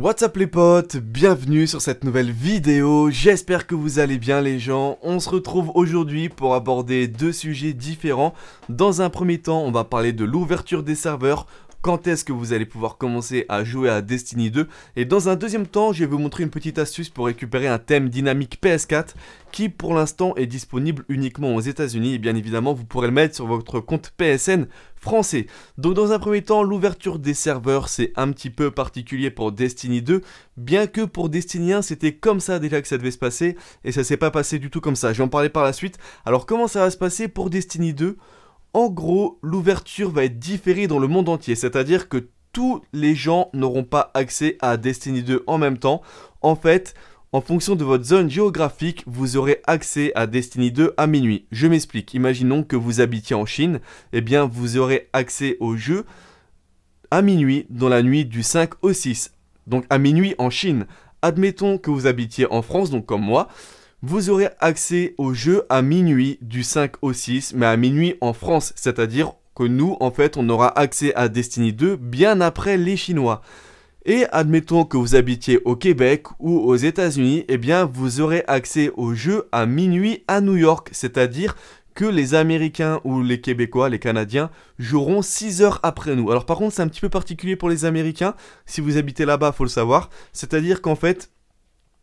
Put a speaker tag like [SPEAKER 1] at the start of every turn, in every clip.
[SPEAKER 1] What's up les potes, bienvenue sur cette nouvelle vidéo, j'espère que vous allez bien les gens, on se retrouve aujourd'hui pour aborder deux sujets différents, dans un premier temps on va parler de l'ouverture des serveurs quand est-ce que vous allez pouvoir commencer à jouer à Destiny 2. Et dans un deuxième temps, je vais vous montrer une petite astuce pour récupérer un thème dynamique PS4 qui pour l'instant est disponible uniquement aux États-Unis et bien évidemment vous pourrez le mettre sur votre compte PSN français. Donc dans un premier temps, l'ouverture des serveurs c'est un petit peu particulier pour Destiny 2, bien que pour Destiny 1 c'était comme ça déjà que ça devait se passer et ça s'est pas passé du tout comme ça. je vais en parler par la suite. Alors comment ça va se passer pour Destiny 2 en gros, l'ouverture va être différée dans le monde entier, c'est-à-dire que tous les gens n'auront pas accès à Destiny 2 en même temps. En fait, en fonction de votre zone géographique, vous aurez accès à Destiny 2 à minuit. Je m'explique. Imaginons que vous habitiez en Chine, eh bien vous aurez accès au jeu à minuit dans la nuit du 5 au 6. Donc à minuit en Chine. Admettons que vous habitiez en France, donc comme moi, vous aurez accès au jeu à minuit du 5 au 6, mais à minuit en France, c'est-à-dire que nous, en fait, on aura accès à Destiny 2 bien après les Chinois. Et admettons que vous habitiez au Québec ou aux États-Unis, eh bien vous aurez accès au jeu à minuit à New York, c'est-à-dire que les Américains ou les Québécois, les Canadiens, joueront 6 heures après nous. Alors par contre, c'est un petit peu particulier pour les Américains, si vous habitez là-bas, faut le savoir, c'est-à-dire qu'en fait,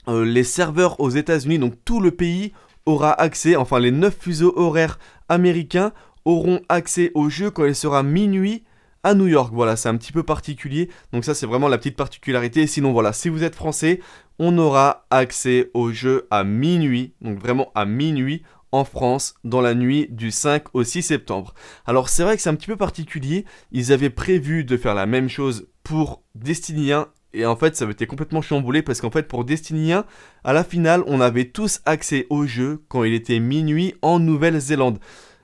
[SPEAKER 1] euh, les serveurs aux États-Unis, donc tout le pays aura accès, enfin les 9 fuseaux horaires américains auront accès au jeu quand il sera minuit à New York. Voilà, c'est un petit peu particulier. Donc ça, c'est vraiment la petite particularité. Sinon, voilà, si vous êtes français, on aura accès au jeu à minuit, donc vraiment à minuit en France dans la nuit du 5 au 6 septembre. Alors c'est vrai que c'est un petit peu particulier, ils avaient prévu de faire la même chose pour Destiny 1 et en fait, ça avait été complètement chamboulé parce qu'en fait, pour Destiny 1, à la finale, on avait tous accès au jeu quand il était minuit en Nouvelle-Zélande.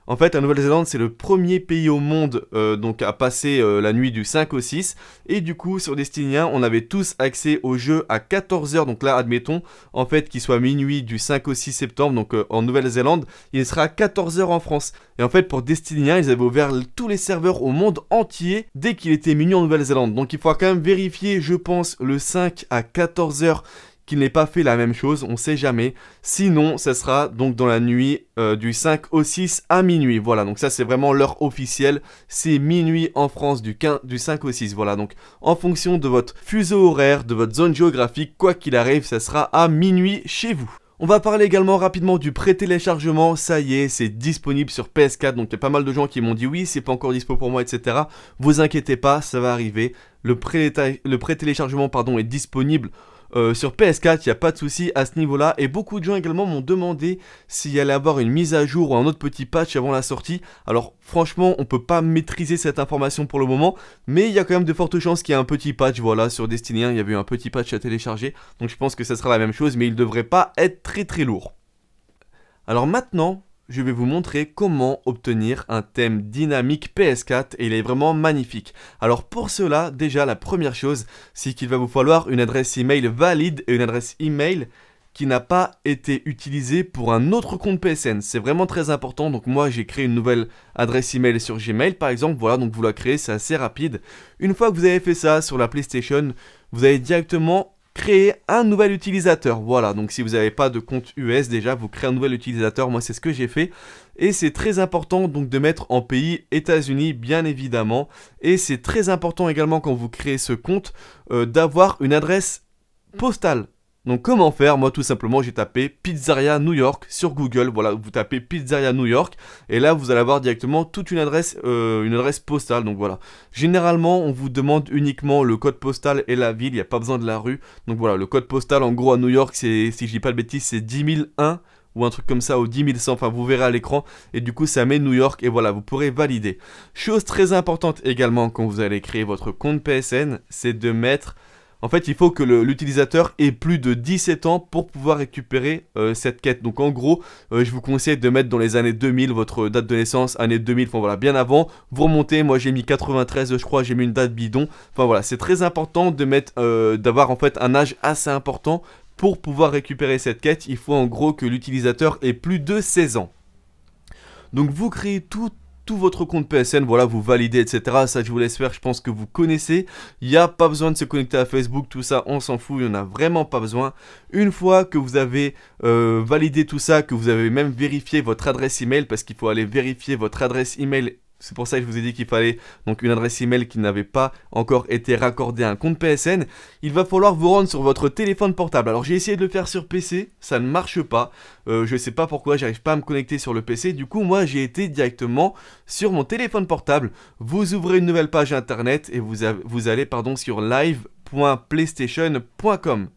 [SPEAKER 1] En fait, la Nouvelle-Zélande, c'est le premier pays au monde euh, donc à passer euh, la nuit du 5 au 6. Et du coup, sur Destiny 1, on avait tous accès au jeu à 14h. Donc là, admettons, en fait, qu'il soit minuit du 5 au 6 septembre, donc euh, en Nouvelle-Zélande, il sera à 14h en France. Et en fait, pour Destiny 1, ils avaient ouvert tous les serveurs au monde entier dès qu'il était minuit en Nouvelle-Zélande. Donc il faudra quand même vérifier, je pense, le 5 à 14h qu'il n'ait pas fait la même chose, on ne sait jamais. Sinon, ce sera donc dans la nuit euh, du 5 au 6 à minuit. Voilà, donc ça c'est vraiment l'heure officielle. C'est minuit en France du, 15, du 5 au 6. Voilà, donc en fonction de votre fuseau horaire, de votre zone géographique, quoi qu'il arrive, ce sera à minuit chez vous. On va parler également rapidement du pré-téléchargement, ça y est, c'est disponible sur PS4, donc il y a pas mal de gens qui m'ont dit oui, c'est pas encore dispo pour moi, etc. Vous inquiétez pas, ça va arriver. Le pré-téléchargement pardon, est disponible euh, sur PS4, il n'y a pas de souci à ce niveau-là. Et beaucoup de gens également m'ont demandé s'il allait avoir une mise à jour ou un autre petit patch avant la sortie. Alors franchement, on ne peut pas maîtriser cette information pour le moment, mais il y a quand même de fortes chances qu'il y ait un petit patch. Voilà, sur Destiny 1, il y avait un petit patch à télécharger, donc je pense que ça sera la même chose, mais il devrait pas être très très lourd. Alors maintenant, je vais vous montrer comment obtenir un thème dynamique PS4 et il est vraiment magnifique. Alors pour cela, déjà la première chose, c'est qu'il va vous falloir une adresse email valide et une adresse email qui n'a pas été utilisée pour un autre compte PSN. C'est vraiment très important. Donc moi j'ai créé une nouvelle adresse email sur Gmail par exemple. Voilà, donc vous la créez, c'est assez rapide. Une fois que vous avez fait ça sur la PlayStation, vous allez directement créer un nouvel utilisateur. Voilà, donc si vous n'avez pas de compte US déjà, vous créez un nouvel utilisateur. Moi, c'est ce que j'ai fait. Et c'est très important donc de mettre en pays États-Unis, bien évidemment. Et c'est très important également quand vous créez ce compte euh, d'avoir une adresse postale donc comment faire Moi tout simplement j'ai tapé Pizzeria New York sur Google, voilà vous tapez Pizzeria New York et là vous allez avoir directement toute une adresse, euh, une adresse postale donc voilà. Généralement on vous demande uniquement le code postal et la ville, il n'y a pas besoin de la rue. Donc voilà le code postal en gros à New York c'est, si je dis pas de bêtises c'est 10001 ou un truc comme ça au 10100. enfin vous verrez à l'écran, et du coup ça met New York, et voilà, vous pourrez valider. Chose très importante également quand vous allez créer votre compte PSN, c'est de mettre en fait, il faut que l'utilisateur ait plus de 17 ans pour pouvoir récupérer euh, cette quête. Donc en gros, euh, je vous conseille de mettre dans les années 2000 votre date de naissance, année 2000, enfin voilà, bien avant. Vous remontez, moi j'ai mis 93, je crois, j'ai mis une date bidon. Enfin voilà, c'est très important de mettre, euh, d'avoir en fait un âge assez important pour pouvoir récupérer cette quête. Il faut en gros que l'utilisateur ait plus de 16 ans. Donc vous créez tout votre compte PSN, voilà, vous validez, etc. Ça, je vous laisse faire, je pense que vous connaissez. Il n'y a pas besoin de se connecter à Facebook, tout ça, on s'en fout, il n'y en a vraiment pas besoin. Une fois que vous avez euh, validé tout ça, que vous avez même vérifié votre adresse email, parce qu'il faut aller vérifier votre adresse email c'est pour ça que je vous ai dit qu'il fallait donc une adresse email qui n'avait pas encore été raccordée à un compte PSN. Il va falloir vous rendre sur votre téléphone portable. Alors j'ai essayé de le faire sur PC, ça ne marche pas. Euh, je ne sais pas pourquoi, j'arrive pas à me connecter sur le PC. Du coup, moi j'ai été directement sur mon téléphone portable. Vous ouvrez une nouvelle page internet et vous, vous allez pardon, sur live.playstation.com.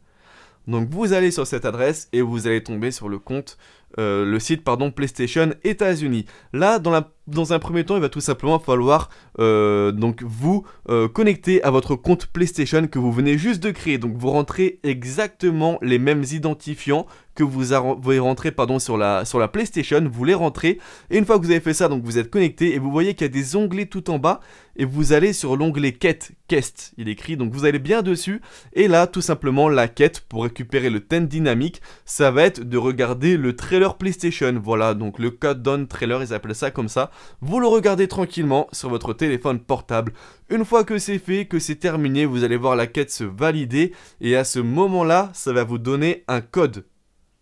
[SPEAKER 1] Donc vous allez sur cette adresse et vous allez tomber sur le compte, euh, le site pardon PlayStation États-Unis. Là, dans, un premier temps, il va tout simplement falloir euh, donc vous euh, connecter à votre compte PlayStation que vous venez juste de créer. Donc vous rentrez exactement les mêmes identifiants que vous avez rentré pardon, sur, la, sur la PlayStation, vous les rentrez, et une fois que vous avez fait ça, donc vous êtes connecté, et vous voyez qu'il y a des onglets tout en bas, et vous allez sur l'onglet quête, quest, il écrit, donc vous allez bien dessus, et là tout simplement la quête pour récupérer le 10 dynamique, ça va être de regarder le trailer PlayStation, voilà, donc le code donne trailer, ils appellent ça comme ça, vous le regardez tranquillement sur votre téléphone portable, une fois que c'est fait, que c'est terminé, vous allez voir la quête se valider, et à ce moment-là, ça va vous donner un code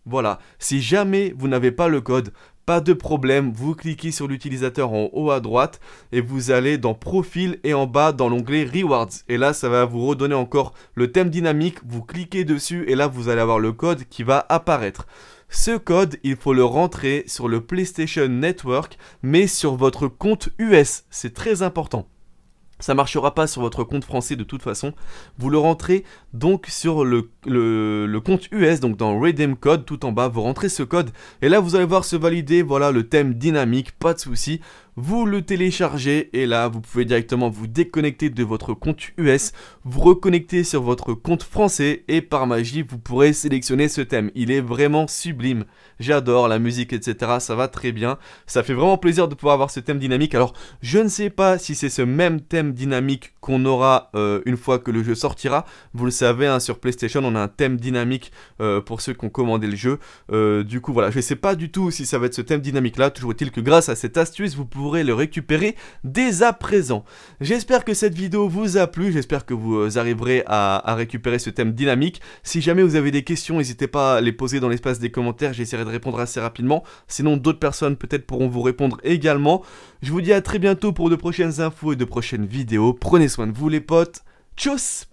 [SPEAKER 1] voilà, si jamais vous n'avez pas le code, pas de problème, vous cliquez sur l'utilisateur en haut à droite et vous allez dans Profil et en bas dans l'onglet Rewards. Et là, ça va vous redonner encore le thème dynamique, vous cliquez dessus et là, vous allez avoir le code qui va apparaître. Ce code, il faut le rentrer sur le PlayStation Network, mais sur votre compte US, c'est très important ça marchera pas sur votre compte français de toute façon. Vous le rentrez donc sur le, compte US, donc dans Redeem Code, tout en bas, vous rentrez ce code. Et là, vous allez voir se valider, voilà, le thème dynamique, pas de souci vous le téléchargez et là vous pouvez directement vous déconnecter de votre compte US, vous reconnecter sur votre compte français et par magie vous pourrez sélectionner ce thème. Il est vraiment sublime, j'adore la musique etc, ça va très bien, ça fait vraiment plaisir de pouvoir avoir ce thème dynamique. Alors je ne sais pas si c'est ce même thème dynamique qu'on aura euh, une fois que le jeu sortira, vous le savez hein, sur PlayStation on a un thème dynamique euh, pour ceux qui ont commandé le jeu, euh, du coup voilà je ne sais pas du tout si ça va être ce thème dynamique là, toujours est-il que grâce à cette astuce vous pouvez pourrez le récupérer dès à présent. J'espère que cette vidéo vous a plu, j'espère que vous arriverez à, à, récupérer ce thème dynamique. Si jamais vous avez des questions, n'hésitez pas à les poser dans l'espace des commentaires, j'essaierai de répondre assez rapidement. Sinon d'autres personnes peut-être pourront vous répondre également. Je vous dis à très bientôt pour de prochaines infos et de prochaines vidéos. Prenez soin de vous les potes. Tchuss